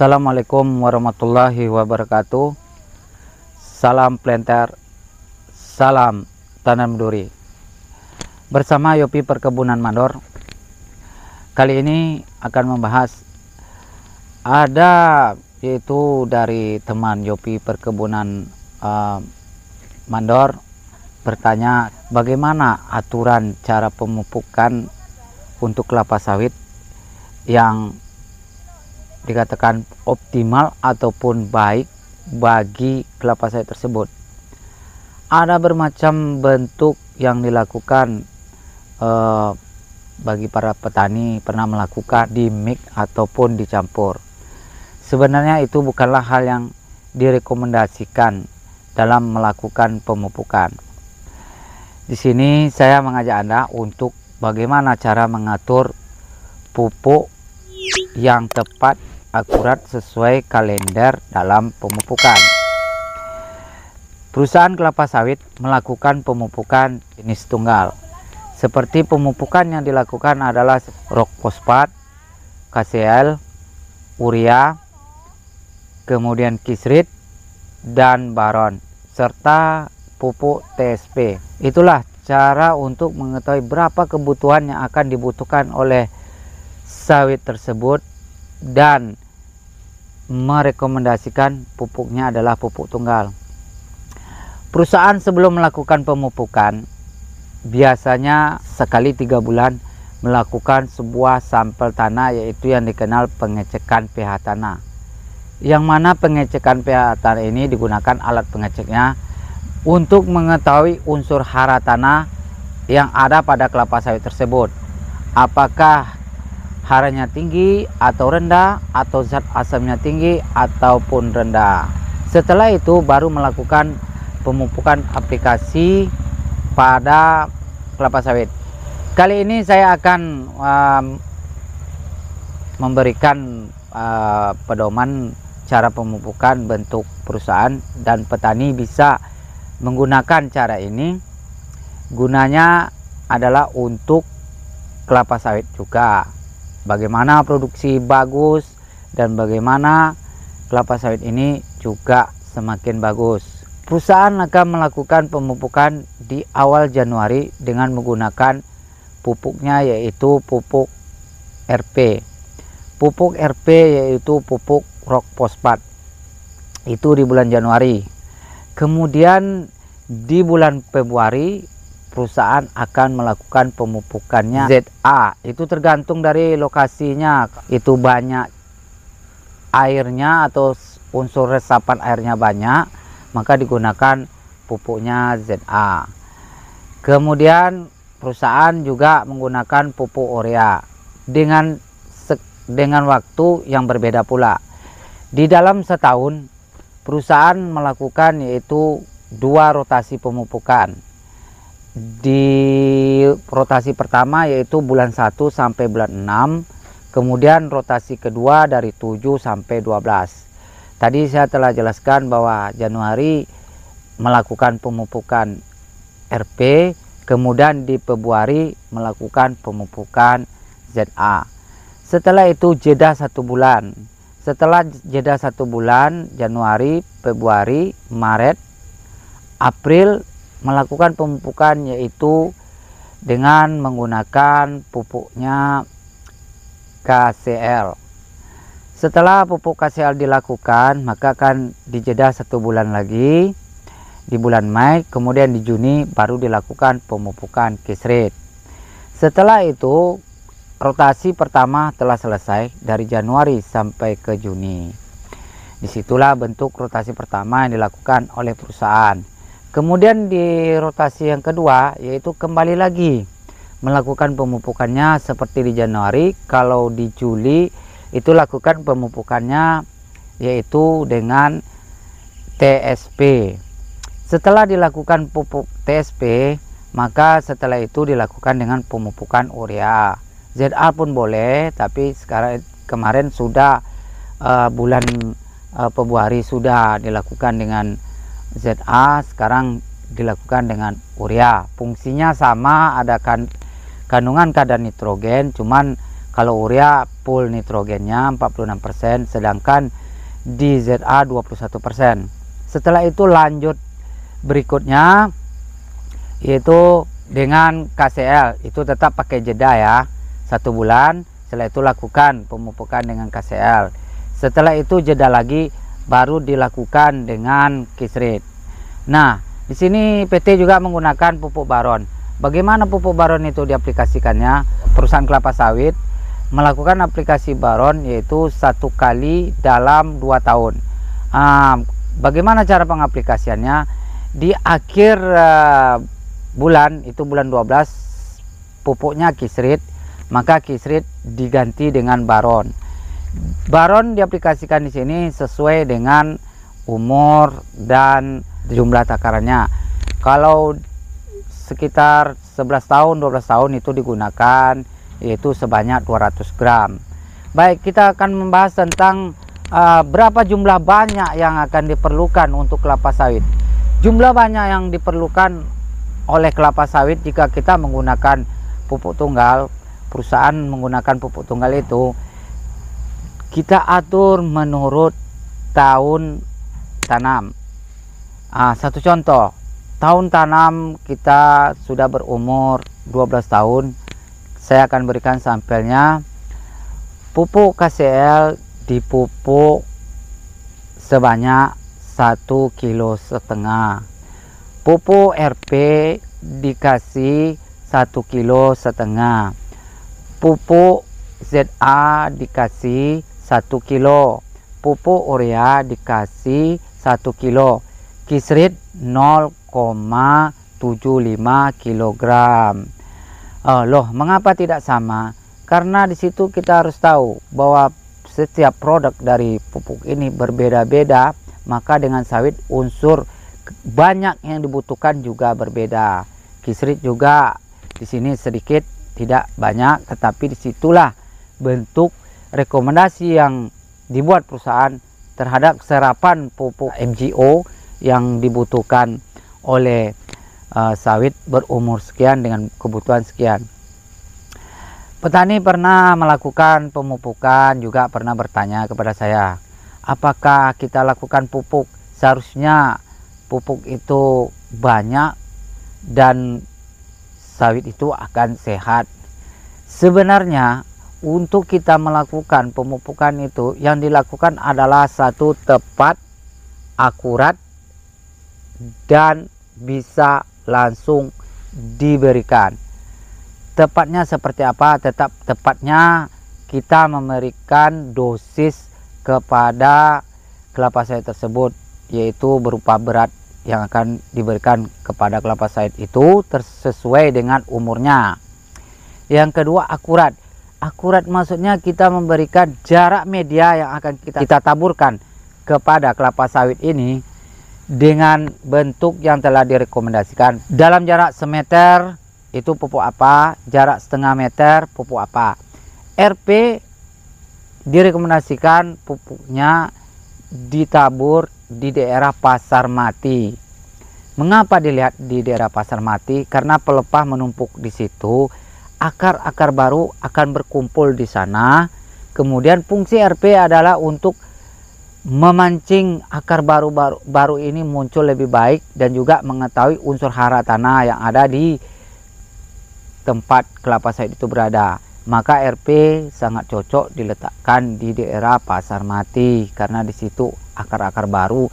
Assalamualaikum warahmatullahi wabarakatuh Salam planter Salam tanam duri Bersama Yopi Perkebunan Mandor Kali ini akan membahas Ada yaitu dari teman Yopi Perkebunan uh, Mandor Bertanya bagaimana aturan cara pemupukan untuk kelapa sawit yang dikatakan optimal ataupun baik bagi kelapa sawit tersebut. Ada bermacam bentuk yang dilakukan eh, bagi para petani pernah melakukan di mix ataupun dicampur. Sebenarnya itu bukanlah hal yang direkomendasikan dalam melakukan pemupukan. Di sini saya mengajak Anda untuk bagaimana cara mengatur pupuk yang tepat akurat sesuai kalender dalam pemupukan. Perusahaan kelapa sawit melakukan pemupukan jenis tunggal. Seperti pemupukan yang dilakukan adalah rock fosfat, KCL, urea, kemudian kisrit, dan baron, serta pupuk TSP. Itulah cara untuk mengetahui berapa kebutuhan yang akan dibutuhkan oleh sawit tersebut dan merekomendasikan pupuknya adalah pupuk tunggal. Perusahaan sebelum melakukan pemupukan biasanya sekali tiga bulan melakukan sebuah sampel tanah yaitu yang dikenal pengecekan pH tanah. Yang mana pengecekan pH tanah ini digunakan alat pengeceknya untuk mengetahui unsur hara tanah yang ada pada kelapa sawit tersebut. Apakah haranya tinggi atau rendah atau zat asamnya tinggi ataupun rendah. Setelah itu baru melakukan pemupukan aplikasi pada kelapa sawit. Kali ini saya akan um, memberikan uh, pedoman cara pemupukan bentuk perusahaan dan petani bisa menggunakan cara ini. Gunanya adalah untuk kelapa sawit juga bagaimana produksi bagus dan bagaimana kelapa sawit ini juga semakin bagus. Perusahaan akan melakukan pemupukan di awal Januari dengan menggunakan pupuknya yaitu pupuk RP. Pupuk RP yaitu pupuk rock fosfat. Itu di bulan Januari. Kemudian di bulan Februari perusahaan akan melakukan pemupukannya ZA itu tergantung dari lokasinya itu banyak airnya atau unsur resapan airnya banyak maka digunakan pupuknya ZA kemudian perusahaan juga menggunakan pupuk urea dengan dengan waktu yang berbeda pula di dalam setahun perusahaan melakukan yaitu dua rotasi pemupukan di rotasi pertama yaitu bulan 1 sampai bulan 6 kemudian rotasi kedua dari 7 sampai 12 tadi saya telah jelaskan bahwa Januari melakukan pemupukan RP kemudian di Februari melakukan pemupukan ZA setelah itu jeda satu bulan setelah jeda satu bulan Januari, Februari, Maret, April, melakukan pemupukan yaitu dengan menggunakan pupuknya KCL. Setelah pupuk KCL dilakukan, maka akan dijeda satu bulan lagi di bulan Mei, kemudian di Juni baru dilakukan pemupukan kisrit. Setelah itu, rotasi pertama telah selesai dari Januari sampai ke Juni. Disitulah bentuk rotasi pertama yang dilakukan oleh perusahaan Kemudian di rotasi yang kedua yaitu kembali lagi melakukan pemupukannya seperti di Januari. Kalau di Juli itu lakukan pemupukannya yaitu dengan TSP. Setelah dilakukan pupuk TSP, maka setelah itu dilakukan dengan pemupukan urea. ZA pun boleh, tapi sekarang kemarin sudah uh, bulan uh, Februari sudah dilakukan dengan ZA sekarang dilakukan dengan urea. Fungsinya sama, ada kan, kandungan kadar nitrogen, cuman kalau urea full nitrogennya 46%, sedangkan di ZA 21%. Setelah itu lanjut berikutnya yaitu dengan KCL, itu tetap pakai jeda ya, satu bulan. Setelah itu lakukan pemupukan dengan KCL. Setelah itu jeda lagi baru dilakukan dengan kisrit. Nah, di sini PT juga menggunakan pupuk baron. Bagaimana pupuk baron itu diaplikasikannya? Perusahaan kelapa sawit melakukan aplikasi baron yaitu satu kali dalam dua tahun. Uh, bagaimana cara pengaplikasiannya? Di akhir eh, bulan itu bulan 12 pupuknya kisrit, maka kisrit diganti dengan baron. Baron diaplikasikan di sini sesuai dengan umur dan jumlah takarannya. Kalau sekitar 11 tahun, 12 tahun itu digunakan yaitu sebanyak 200 gram. Baik, kita akan membahas tentang uh, berapa jumlah banyak yang akan diperlukan untuk kelapa sawit. Jumlah banyak yang diperlukan oleh kelapa sawit jika kita menggunakan pupuk tunggal, perusahaan menggunakan pupuk tunggal itu kita atur menurut tahun tanam nah, satu contoh tahun tanam kita sudah berumur 12 tahun saya akan berikan sampelnya pupuk KCL dipupuk sebanyak 1 kilo setengah pupuk RP dikasih 1 kilo setengah pupuk ZA dikasih 1 kilo pupuk urea dikasih 1 kilo kisrit 0,75 kg uh, loh mengapa tidak sama karena di situ kita harus tahu bahwa setiap produk dari pupuk ini berbeda-beda maka dengan sawit unsur banyak yang dibutuhkan juga berbeda kisrit juga di sini sedikit tidak banyak tetapi disitulah bentuk rekomendasi yang dibuat perusahaan terhadap serapan pupuk MGO yang dibutuhkan oleh uh, sawit berumur sekian dengan kebutuhan sekian. Petani pernah melakukan pemupukan juga pernah bertanya kepada saya, apakah kita lakukan pupuk seharusnya pupuk itu banyak dan sawit itu akan sehat. Sebenarnya untuk kita melakukan pemupukan itu yang dilakukan adalah satu tepat, akurat, dan bisa langsung diberikan. Tepatnya seperti apa? Tetap tepatnya kita memberikan dosis kepada kelapa sawit tersebut yaitu berupa berat yang akan diberikan kepada kelapa sawit itu sesuai dengan umurnya. Yang kedua akurat akurat maksudnya kita memberikan jarak media yang akan kita, kita taburkan kepada kelapa sawit ini dengan bentuk yang telah direkomendasikan dalam jarak semeter itu pupuk apa jarak setengah meter pupuk apa RP direkomendasikan pupuknya ditabur di daerah pasar mati mengapa dilihat di daerah pasar mati karena pelepah menumpuk di situ akar-akar baru akan berkumpul di sana. Kemudian fungsi RP adalah untuk memancing akar baru baru, baru ini muncul lebih baik dan juga mengetahui unsur hara tanah yang ada di tempat kelapa sawit itu berada. Maka RP sangat cocok diletakkan di daerah pasar mati karena di situ akar-akar baru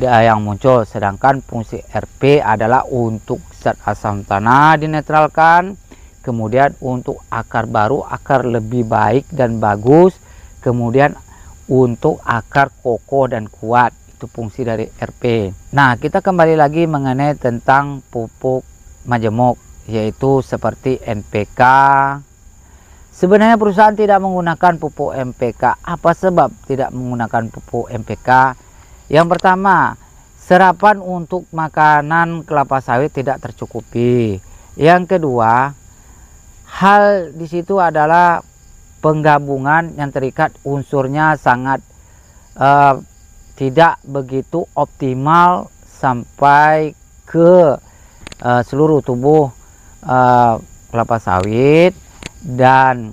yang muncul sedangkan fungsi RP adalah untuk zat asam tanah dinetralkan kemudian untuk akar baru akar lebih baik dan bagus kemudian untuk akar kokoh dan kuat itu fungsi dari RP nah kita kembali lagi mengenai tentang pupuk majemuk yaitu seperti NPK sebenarnya perusahaan tidak menggunakan pupuk NPK apa sebab tidak menggunakan pupuk NPK yang pertama serapan untuk makanan kelapa sawit tidak tercukupi yang kedua hal di situ adalah penggabungan yang terikat unsurnya sangat uh, tidak begitu optimal sampai ke uh, seluruh tubuh uh, kelapa sawit dan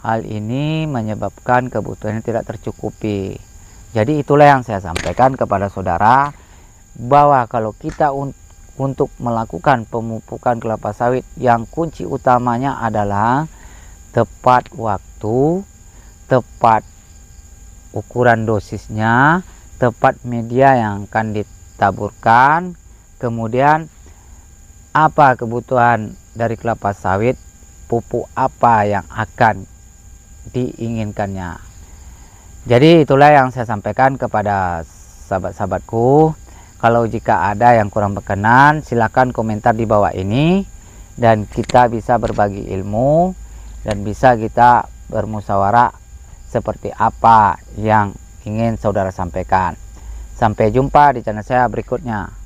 hal ini menyebabkan kebutuhannya tidak tercukupi. Jadi itulah yang saya sampaikan kepada saudara bahwa kalau kita untuk untuk melakukan pemupukan kelapa sawit yang kunci utamanya adalah tepat waktu, tepat ukuran dosisnya, tepat media yang akan ditaburkan, kemudian apa kebutuhan dari kelapa sawit, pupuk apa yang akan diinginkannya. Jadi itulah yang saya sampaikan kepada sahabat-sahabatku kalau jika ada yang kurang berkenan, silakan komentar di bawah ini dan kita bisa berbagi ilmu dan bisa kita bermusyawarah seperti apa yang ingin saudara sampaikan. Sampai jumpa di channel saya berikutnya.